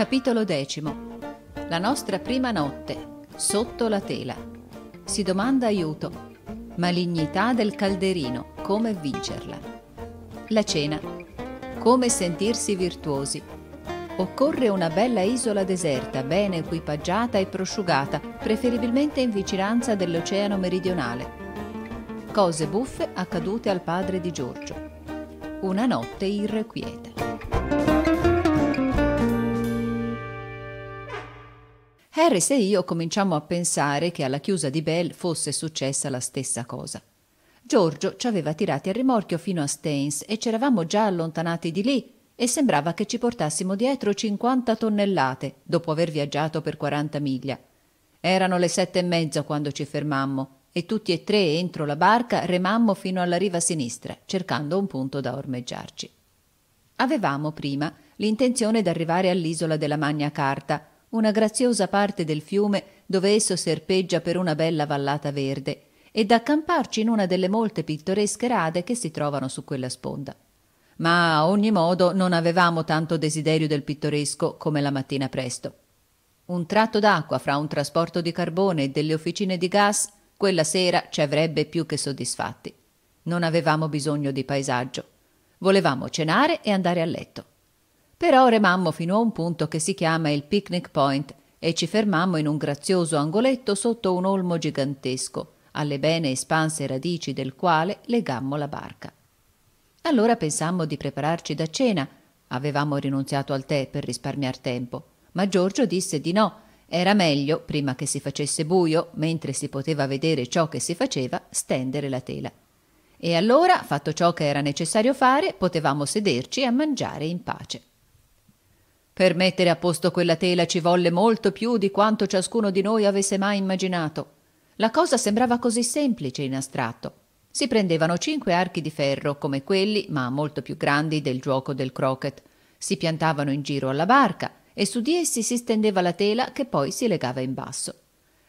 Capitolo X. La nostra prima notte, sotto la tela. Si domanda aiuto. Malignità del calderino, come vincerla. La cena. Come sentirsi virtuosi. Occorre una bella isola deserta, bene equipaggiata e prosciugata, preferibilmente in vicinanza dell'oceano meridionale. Cose buffe accadute al padre di Giorgio. Una notte irrequieta. Harris e io cominciammo a pensare che alla chiusa di Bell fosse successa la stessa cosa. Giorgio ci aveva tirati a rimorchio fino a Stains e ci eravamo già allontanati di lì e sembrava che ci portassimo dietro 50 tonnellate dopo aver viaggiato per 40 miglia. Erano le sette e mezza quando ci fermammo e tutti e tre entro la barca remammo fino alla riva sinistra, cercando un punto da ormeggiarci. Avevamo prima l'intenzione d'arrivare all'isola della Magna Carta, una graziosa parte del fiume dove esso serpeggia per una bella vallata verde, e da accamparci in una delle molte pittoresche rade che si trovano su quella sponda. Ma a ogni modo non avevamo tanto desiderio del pittoresco come la mattina presto. Un tratto d'acqua fra un trasporto di carbone e delle officine di gas, quella sera ci avrebbe più che soddisfatti. Non avevamo bisogno di paesaggio. Volevamo cenare e andare a letto. Però remammo fino a un punto che si chiama il Picnic Point e ci fermammo in un grazioso angoletto sotto un olmo gigantesco, alle bene espanse radici del quale legammo la barca. Allora pensammo di prepararci da cena. Avevamo rinunziato al tè per risparmiar tempo, ma Giorgio disse di no. Era meglio, prima che si facesse buio, mentre si poteva vedere ciò che si faceva, stendere la tela. E allora, fatto ciò che era necessario fare, potevamo sederci a mangiare in pace. Per mettere a posto quella tela ci volle molto più di quanto ciascuno di noi avesse mai immaginato. La cosa sembrava così semplice in astratto. Si prendevano cinque archi di ferro, come quelli, ma molto più grandi del gioco del croquet. Si piantavano in giro alla barca e su di essi si stendeva la tela che poi si legava in basso.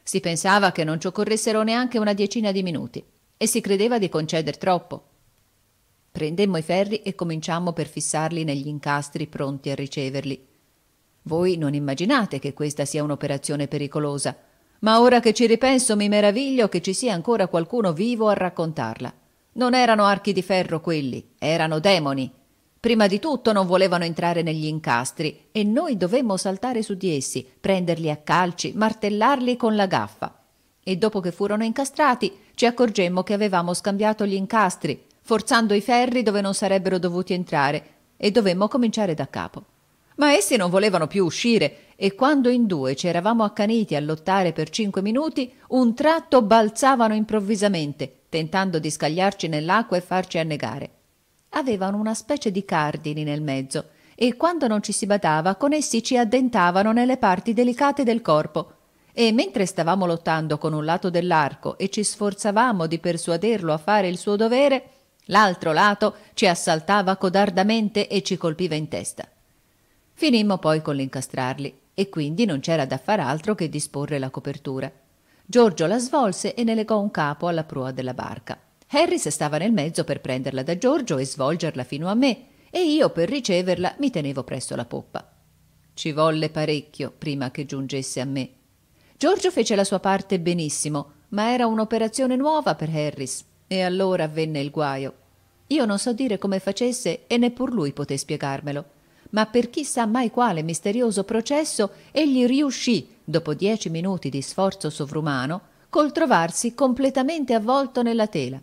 Si pensava che non ci occorressero neanche una diecina di minuti e si credeva di conceder troppo. Prendemmo i ferri e cominciammo per fissarli negli incastri pronti a riceverli. Voi non immaginate che questa sia un'operazione pericolosa, ma ora che ci ripenso mi meraviglio che ci sia ancora qualcuno vivo a raccontarla. Non erano archi di ferro quelli, erano demoni. Prima di tutto non volevano entrare negli incastri e noi dovemmo saltare su di essi, prenderli a calci, martellarli con la gaffa. E dopo che furono incastrati, ci accorgemmo che avevamo scambiato gli incastri, forzando i ferri dove non sarebbero dovuti entrare, e dovemmo cominciare da capo ma essi non volevano più uscire e quando in due ci eravamo accaniti a lottare per cinque minuti, un tratto balzavano improvvisamente, tentando di scagliarci nell'acqua e farci annegare. Avevano una specie di cardini nel mezzo e quando non ci si badava, con essi ci addentavano nelle parti delicate del corpo. E mentre stavamo lottando con un lato dell'arco e ci sforzavamo di persuaderlo a fare il suo dovere, l'altro lato ci assaltava codardamente e ci colpiva in testa. Finimmo poi con l'incastrarli e quindi non c'era da far altro che disporre la copertura. Giorgio la svolse e ne legò un capo alla prua della barca. Harris stava nel mezzo per prenderla da Giorgio e svolgerla fino a me e io per riceverla mi tenevo presso la poppa. Ci volle parecchio prima che giungesse a me. Giorgio fece la sua parte benissimo, ma era un'operazione nuova per Harris e allora venne il guaio. Io non so dire come facesse e neppur lui poté spiegarmelo ma per chissà mai quale misterioso processo egli riuscì, dopo dieci minuti di sforzo sovrumano, col trovarsi completamente avvolto nella tela.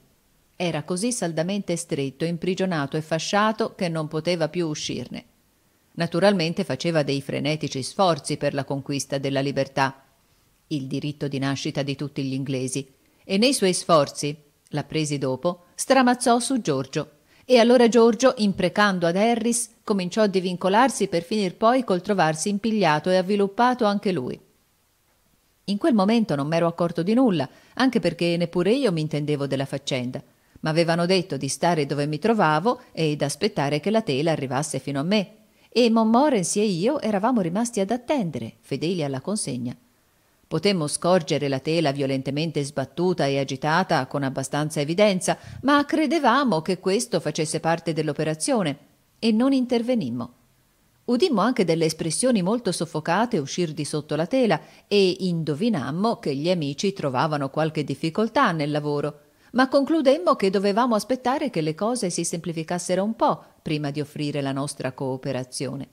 Era così saldamente stretto, imprigionato e fasciato che non poteva più uscirne. Naturalmente faceva dei frenetici sforzi per la conquista della libertà, il diritto di nascita di tutti gli inglesi, e nei suoi sforzi, presi dopo, stramazzò su Giorgio e allora Giorgio, imprecando ad Harris, cominciò a divincolarsi per finir poi col trovarsi impigliato e avviluppato anche lui. In quel momento non m'ero accorto di nulla, anche perché neppure io mi intendevo della faccenda. M'avevano detto di stare dove mi trovavo e d'aspettare che la tela arrivasse fino a me. E Montmorency e io eravamo rimasti ad attendere, fedeli alla consegna. Potemmo scorgere la tela violentemente sbattuta e agitata con abbastanza evidenza, ma credevamo che questo facesse parte dell'operazione e non intervenimmo. Udimmo anche delle espressioni molto soffocate uscir di sotto la tela e indovinammo che gli amici trovavano qualche difficoltà nel lavoro, ma concludemmo che dovevamo aspettare che le cose si semplificassero un po' prima di offrire la nostra cooperazione.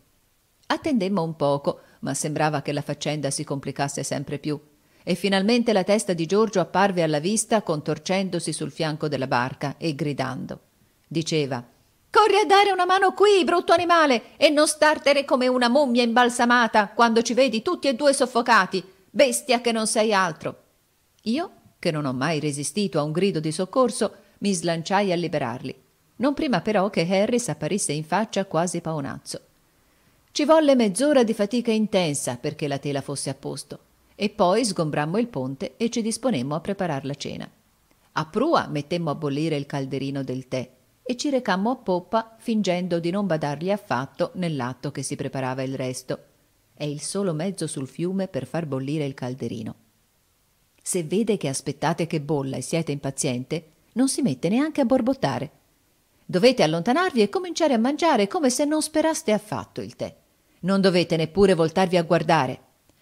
Attendemmo un poco ma sembrava che la faccenda si complicasse sempre più. E finalmente la testa di Giorgio apparve alla vista, contorcendosi sul fianco della barca e gridando. Diceva Corri a dare una mano qui, brutto animale, e non startere come una mummia imbalsamata quando ci vedi tutti e due soffocati, bestia che non sei altro. Io, che non ho mai resistito a un grido di soccorso, mi slanciai a liberarli. Non prima però che Harris apparisse in faccia quasi paonazzo. Ci volle mezz'ora di fatica intensa perché la tela fosse a posto e poi sgombrammo il ponte e ci disponemmo a preparare la cena. A prua mettemmo a bollire il calderino del tè e ci recammo a poppa fingendo di non badargli affatto nell'atto che si preparava il resto. È il solo mezzo sul fiume per far bollire il calderino. Se vede che aspettate che bolla e siete impaziente, non si mette neanche a borbottare. Dovete allontanarvi e cominciare a mangiare come se non speraste affatto il tè. Non dovete neppure voltarvi a guardare.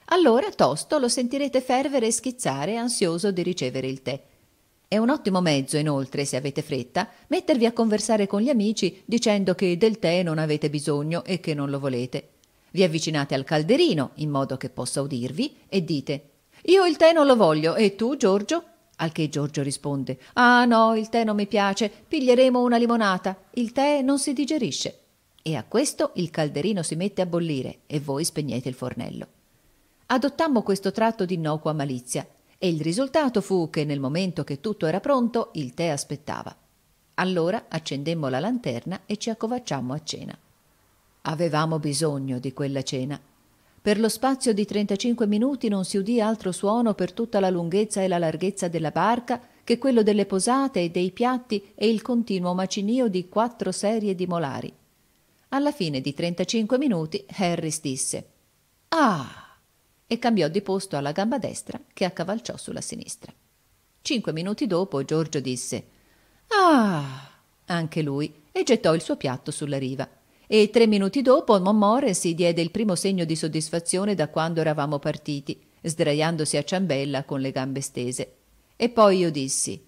Allora, tosto, lo sentirete fervere e schizzare, ansioso di ricevere il tè. È un ottimo mezzo, inoltre, se avete fretta, mettervi a conversare con gli amici dicendo che del tè non avete bisogno e che non lo volete. Vi avvicinate al calderino, in modo che possa udirvi, e dite «Io il tè non lo voglio, e tu, Giorgio?» Al che Giorgio risponde «Ah no, il tè non mi piace, piglieremo una limonata, il tè non si digerisce». E a questo il calderino si mette a bollire e voi spegnete il fornello. Adottammo questo tratto di innocua malizia e il risultato fu che nel momento che tutto era pronto il tè aspettava. Allora accendemmo la lanterna e ci accovacciammo a cena. Avevamo bisogno di quella cena. Per lo spazio di 35 minuti non si udì altro suono per tutta la lunghezza e la larghezza della barca che quello delle posate e dei piatti e il continuo macinio di quattro serie di molari. Alla fine di 35 minuti Harris disse Ah! e cambiò di posto alla gamba destra che accavalciò sulla sinistra. Cinque minuti dopo Giorgio disse Ah! anche lui e gettò il suo piatto sulla riva. E tre minuti dopo Momore si diede il primo segno di soddisfazione da quando eravamo partiti, sdraiandosi a ciambella con le gambe stese. E poi io dissi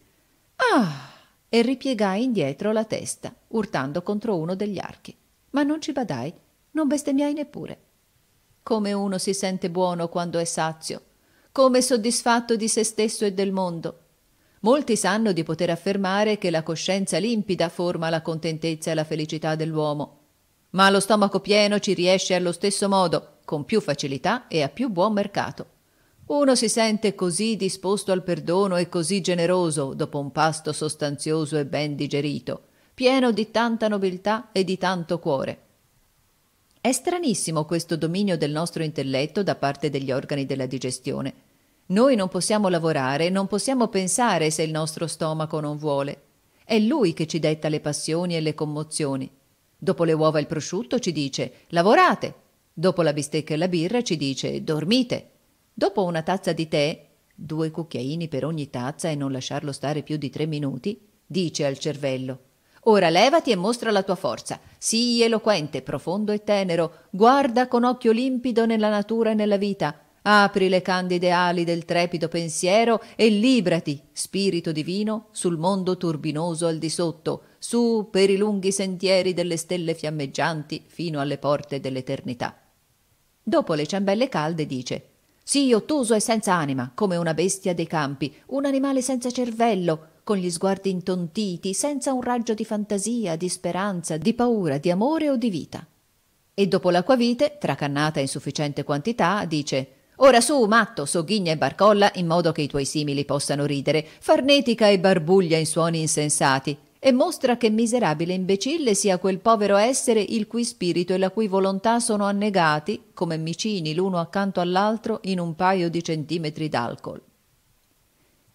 Ah! e ripiegai indietro la testa, urtando contro uno degli archi ma non ci badai, non bestemmiai neppure. Come uno si sente buono quando è sazio, come soddisfatto di se stesso e del mondo. Molti sanno di poter affermare che la coscienza limpida forma la contentezza e la felicità dell'uomo, ma lo stomaco pieno ci riesce allo stesso modo, con più facilità e a più buon mercato. Uno si sente così disposto al perdono e così generoso dopo un pasto sostanzioso e ben digerito, pieno di tanta nobiltà e di tanto cuore. È stranissimo questo dominio del nostro intelletto da parte degli organi della digestione. Noi non possiamo lavorare, non possiamo pensare se il nostro stomaco non vuole. È lui che ci detta le passioni e le commozioni. Dopo le uova e il prosciutto ci dice lavorate. Dopo la bistecca e la birra ci dice dormite. Dopo una tazza di tè, due cucchiaini per ogni tazza e non lasciarlo stare più di tre minuti, dice al cervello Ora levati e mostra la tua forza. Sii eloquente, profondo e tenero. Guarda con occhio limpido nella natura e nella vita. Apri le candide ali del trepido pensiero e librati, spirito divino, sul mondo turbinoso al di sotto, su per i lunghi sentieri delle stelle fiammeggianti fino alle porte dell'eternità. Dopo le ciambelle calde dice: Sii ottuso e senza anima, come una bestia dei campi, un animale senza cervello, con gli sguardi intontiti, senza un raggio di fantasia, di speranza, di paura, di amore o di vita. E dopo l'acquavite, tracannata in sufficiente quantità, dice Ora su, matto, sogghigna e barcolla in modo che i tuoi simili possano ridere, farnetica e barbuglia in suoni insensati, e mostra che miserabile imbecille sia quel povero essere il cui spirito e la cui volontà sono annegati, come micini l'uno accanto all'altro, in un paio di centimetri d'alcol.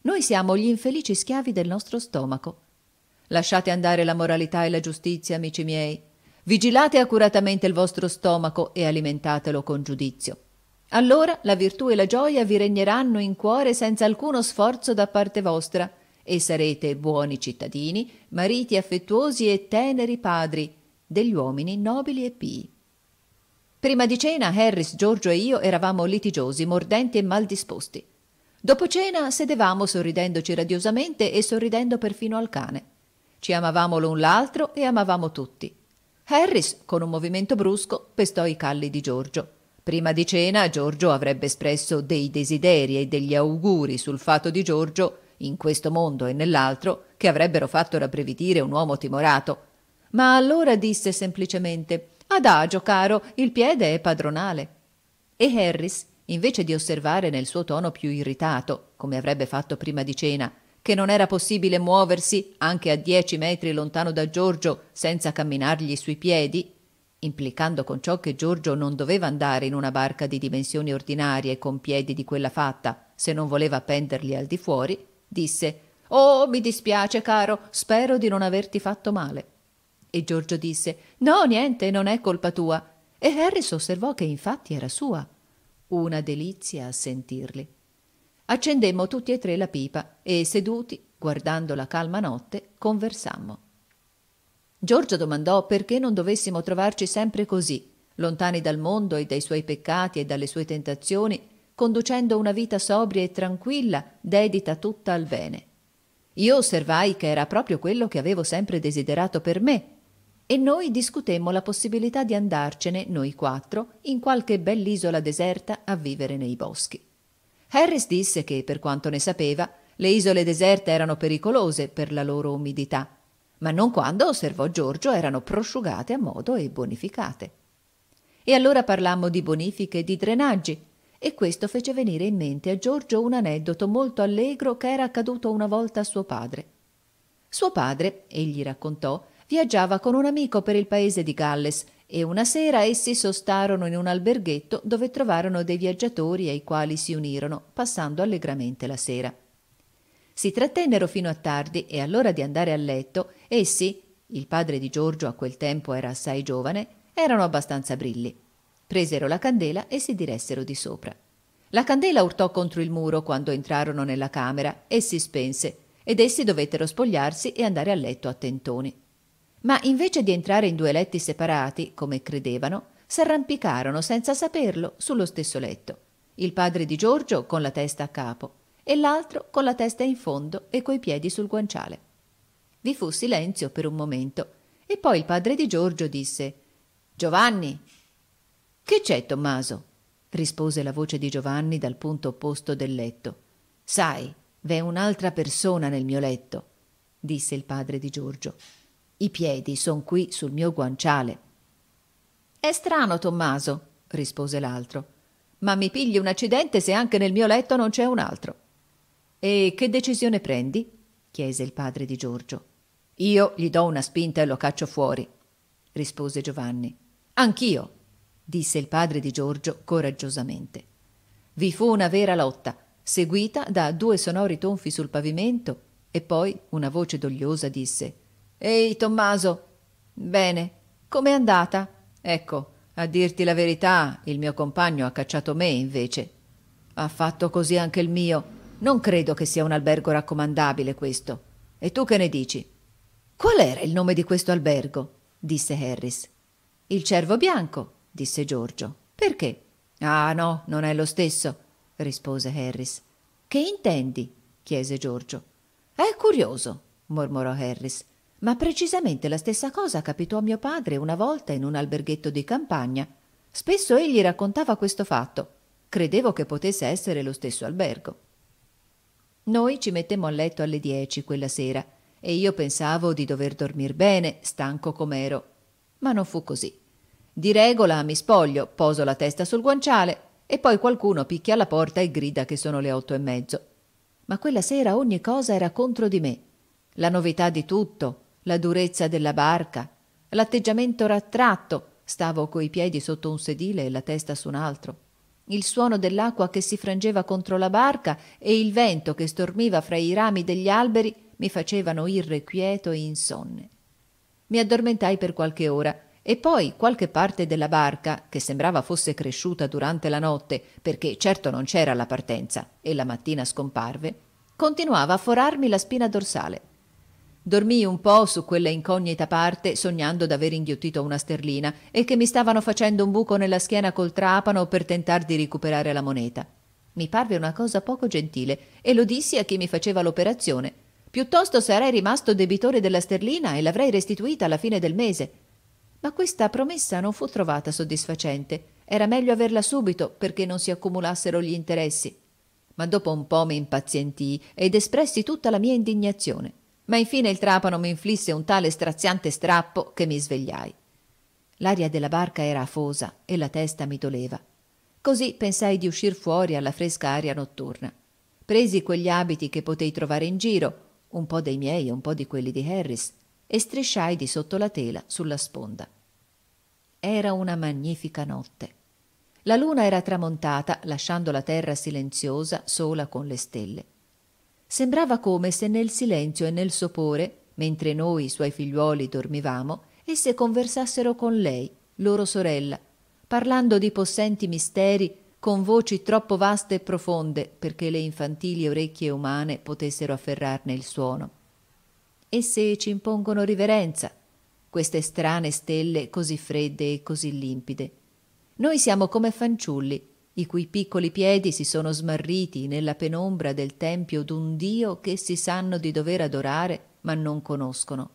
Noi siamo gli infelici schiavi del nostro stomaco. Lasciate andare la moralità e la giustizia, amici miei. Vigilate accuratamente il vostro stomaco e alimentatelo con giudizio. Allora la virtù e la gioia vi regneranno in cuore senza alcuno sforzo da parte vostra e sarete buoni cittadini, mariti affettuosi e teneri padri degli uomini nobili e pii. Prima di cena Harris, Giorgio e io eravamo litigiosi, mordenti e mal disposti. Dopo cena sedevamo sorridendoci radiosamente e sorridendo perfino al cane. Ci amavamo l'un l'altro e amavamo tutti. Harris, con un movimento brusco, pestò i calli di Giorgio. Prima di cena Giorgio avrebbe espresso dei desideri e degli auguri sul fatto di Giorgio, in questo mondo e nell'altro, che avrebbero fatto rabbrividire un uomo timorato. Ma allora disse semplicemente Adagio, caro, il piede è padronale. E Harris invece di osservare nel suo tono più irritato, come avrebbe fatto prima di cena, che non era possibile muoversi anche a dieci metri lontano da Giorgio senza camminargli sui piedi, implicando con ciò che Giorgio non doveva andare in una barca di dimensioni ordinarie con piedi di quella fatta, se non voleva penderli al di fuori, disse Oh, mi dispiace, caro, spero di non averti fatto male. E Giorgio disse No, niente, non è colpa tua. E Harris osservò che infatti era sua una delizia a sentirli. Accendemmo tutti e tre la pipa e, seduti, guardando la calma notte, conversammo. Giorgio domandò perché non dovessimo trovarci sempre così, lontani dal mondo e dai suoi peccati e dalle sue tentazioni, conducendo una vita sobria e tranquilla, dedita tutta al bene. Io osservai che era proprio quello che avevo sempre desiderato per me e noi discutemmo la possibilità di andarcene, noi quattro, in qualche bell'isola deserta a vivere nei boschi. Harris disse che, per quanto ne sapeva, le isole deserte erano pericolose per la loro umidità, ma non quando, osservò Giorgio, erano prosciugate a modo e bonificate. E allora parlammo di bonifiche e di drenaggi, e questo fece venire in mente a Giorgio un aneddoto molto allegro che era accaduto una volta a suo padre. Suo padre, egli raccontò, viaggiava con un amico per il paese di Galles e una sera essi sostarono in un alberghetto dove trovarono dei viaggiatori ai quali si unirono, passando allegramente la sera. Si trattennero fino a tardi e all'ora di andare a letto essi, il padre di Giorgio a quel tempo era assai giovane, erano abbastanza brilli. Presero la candela e si diressero di sopra. La candela urtò contro il muro quando entrarono nella camera e si spense, ed essi dovettero spogliarsi e andare a letto a tentoni ma invece di entrare in due letti separati, come credevano, s'arrampicarono senza saperlo sullo stesso letto. Il padre di Giorgio con la testa a capo e l'altro con la testa in fondo e coi piedi sul guanciale. Vi fu silenzio per un momento e poi il padre di Giorgio disse Giovanni. Che c'è, Tommaso? rispose la voce di Giovanni dal punto opposto del letto. Sai, v'è un'altra persona nel mio letto, disse il padre di Giorgio. I piedi sono qui sul mio guanciale. È strano, Tommaso, rispose l'altro, ma mi pigli un accidente se anche nel mio letto non c'è un altro. E che decisione prendi? chiese il padre di Giorgio. Io gli do una spinta e lo caccio fuori, rispose Giovanni. Anch'io, disse il padre di Giorgio coraggiosamente. Vi fu una vera lotta, seguita da due sonori tonfi sul pavimento, e poi una voce dogliosa disse Ehi, Tommaso. Bene. Com'è andata? Ecco, a dirti la verità, il mio compagno ha cacciato me invece. Ha fatto così anche il mio. Non credo che sia un albergo raccomandabile questo. E tu che ne dici? Qual era il nome di questo albergo? disse Harris. Il cervo bianco, disse Giorgio. Perché? Ah no, non è lo stesso, rispose Harris. Che intendi? chiese Giorgio. È curioso, mormorò Harris. Ma precisamente la stessa cosa capitò a mio padre una volta in un alberghetto di campagna. Spesso egli raccontava questo fatto. Credevo che potesse essere lo stesso albergo. Noi ci mettemmo a letto alle dieci quella sera e io pensavo di dover dormir bene, stanco com'ero. Ma non fu così. Di regola mi spoglio, poso la testa sul guanciale e poi qualcuno picchia alla porta e grida che sono le otto e mezzo. Ma quella sera ogni cosa era contro di me. La novità di tutto, la durezza della barca, l'atteggiamento rattratto, stavo coi piedi sotto un sedile e la testa su un altro, il suono dell'acqua che si frangeva contro la barca e il vento che stormiva fra i rami degli alberi mi facevano irrequieto e insonne. Mi addormentai per qualche ora e poi qualche parte della barca, che sembrava fosse cresciuta durante la notte, perché certo non c'era la partenza e la mattina scomparve, continuava a forarmi la spina dorsale. Dormii un po' su quella incognita parte sognando d'aver inghiottito una sterlina e che mi stavano facendo un buco nella schiena col trapano per tentar di recuperare la moneta. Mi parve una cosa poco gentile e lo dissi a chi mi faceva l'operazione. Piuttosto sarei rimasto debitore della sterlina e l'avrei restituita alla fine del mese. Ma questa promessa non fu trovata soddisfacente. Era meglio averla subito perché non si accumulassero gli interessi. Ma dopo un po' mi impazientii ed espressi tutta la mia indignazione ma infine il trapano mi inflisse un tale straziante strappo che mi svegliai. L'aria della barca era afosa e la testa mi doleva. Così pensai di uscir fuori alla fresca aria notturna. Presi quegli abiti che potei trovare in giro, un po' dei miei e un po' di quelli di Harris, e strisciai di sotto la tela sulla sponda. Era una magnifica notte. La luna era tramontata, lasciando la terra silenziosa, sola con le stelle. Sembrava come se nel silenzio e nel sopore, mentre noi, suoi figliuoli, dormivamo, esse conversassero con lei, loro sorella, parlando di possenti misteri con voci troppo vaste e profonde perché le infantili orecchie umane potessero afferrarne il suono. Esse ci impongono riverenza, queste strane stelle così fredde e così limpide. Noi siamo come fanciulli, i cui piccoli piedi si sono smarriti nella penombra del tempio d'un Dio che si sanno di dover adorare ma non conoscono.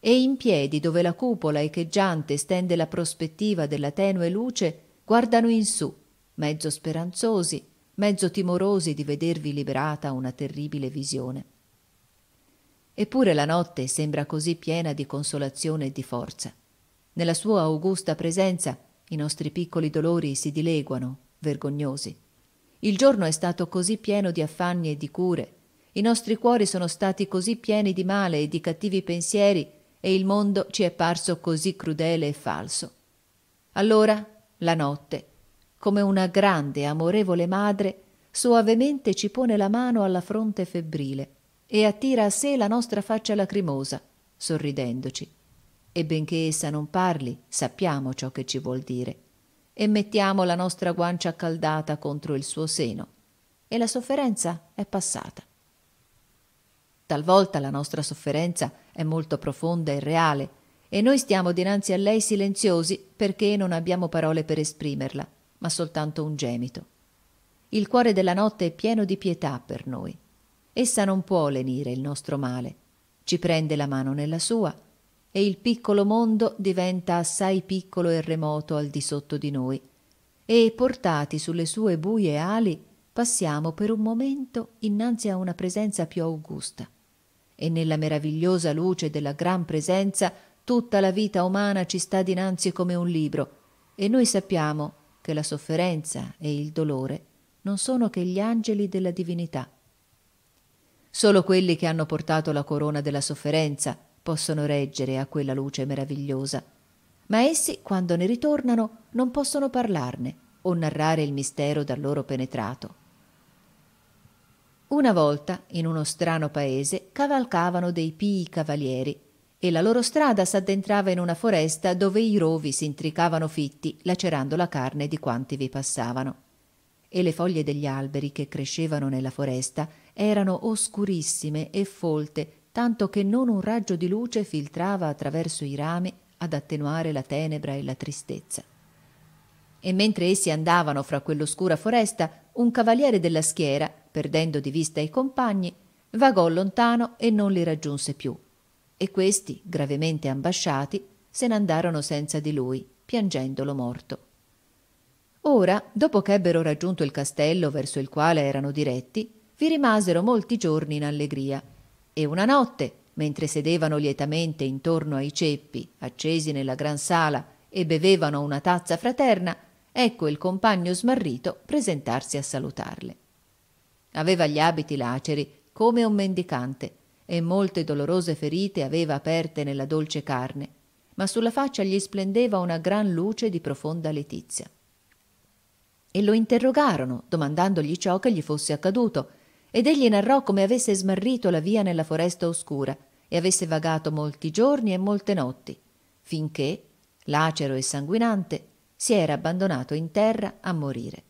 E in piedi dove la cupola echeggiante stende la prospettiva della tenue luce, guardano in su, mezzo speranzosi, mezzo timorosi di vedervi liberata una terribile visione. Eppure la notte sembra così piena di consolazione e di forza. Nella sua augusta presenza i nostri piccoli dolori si dileguano, vergognosi. Il giorno è stato così pieno di affanni e di cure, i nostri cuori sono stati così pieni di male e di cattivi pensieri e il mondo ci è parso così crudele e falso. Allora, la notte, come una grande e amorevole madre, soavemente ci pone la mano alla fronte febbrile e attira a sé la nostra faccia lacrimosa, sorridendoci. E benché essa non parli, sappiamo ciò che ci vuol dire e mettiamo la nostra guancia accaldata contro il suo seno e la sofferenza è passata. Talvolta la nostra sofferenza è molto profonda e reale e noi stiamo dinanzi a lei silenziosi perché non abbiamo parole per esprimerla, ma soltanto un gemito. Il cuore della notte è pieno di pietà per noi. Essa non può lenire il nostro male. Ci prende la mano nella sua e il piccolo mondo diventa assai piccolo e remoto al di sotto di noi e portati sulle sue buie ali passiamo per un momento innanzi a una presenza più augusta e nella meravigliosa luce della gran presenza tutta la vita umana ci sta dinanzi come un libro e noi sappiamo che la sofferenza e il dolore non sono che gli angeli della divinità. Solo quelli che hanno portato la corona della sofferenza possono reggere a quella luce meravigliosa, ma essi, quando ne ritornano, non possono parlarne o narrare il mistero da loro penetrato. Una volta, in uno strano paese, cavalcavano dei pii cavalieri e la loro strada s'addentrava in una foresta dove i rovi s'intricavano fitti, lacerando la carne di quanti vi passavano. E le foglie degli alberi che crescevano nella foresta erano oscurissime e folte tanto che non un raggio di luce filtrava attraverso i rami ad attenuare la tenebra e la tristezza. E mentre essi andavano fra quell'oscura foresta, un cavaliere della schiera, perdendo di vista i compagni, vagò lontano e non li raggiunse più. E questi, gravemente ambasciati, se n'andarono senza di lui, piangendolo morto. Ora, dopo che ebbero raggiunto il castello verso il quale erano diretti, vi rimasero molti giorni in allegria e una notte, mentre sedevano lietamente intorno ai ceppi, accesi nella gran sala, e bevevano una tazza fraterna, ecco il compagno smarrito presentarsi a salutarle. Aveva gli abiti laceri, come un mendicante, e molte dolorose ferite aveva aperte nella dolce carne, ma sulla faccia gli splendeva una gran luce di profonda letizia. E lo interrogarono, domandandogli ciò che gli fosse accaduto, ed egli narrò come avesse smarrito la via nella foresta oscura e avesse vagato molti giorni e molte notti, finché, lacero e sanguinante, si era abbandonato in terra a morire.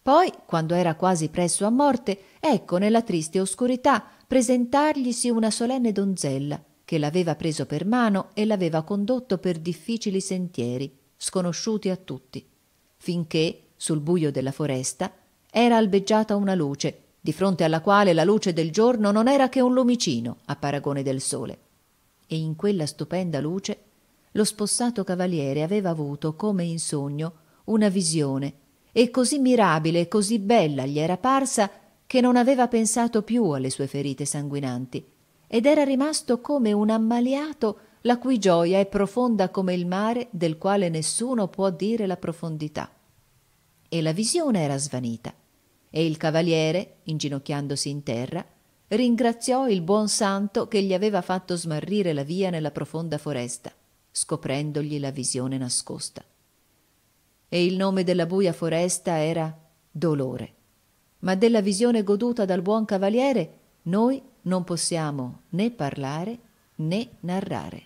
Poi, quando era quasi presso a morte, ecco nella triste oscurità presentarglisi una solenne donzella che l'aveva preso per mano e l'aveva condotto per difficili sentieri, sconosciuti a tutti, finché, sul buio della foresta, era albeggiata una luce di fronte alla quale la luce del giorno non era che un lumicino a paragone del sole. E in quella stupenda luce lo spossato cavaliere aveva avuto, come in sogno, una visione, e così mirabile e così bella gli era parsa che non aveva pensato più alle sue ferite sanguinanti, ed era rimasto come un ammaliato la cui gioia è profonda come il mare del quale nessuno può dire la profondità. E la visione era svanita e il cavaliere, inginocchiandosi in terra, ringraziò il buon santo che gli aveva fatto smarrire la via nella profonda foresta, scoprendogli la visione nascosta. E il nome della buia foresta era dolore. Ma della visione goduta dal buon cavaliere noi non possiamo né parlare né narrare.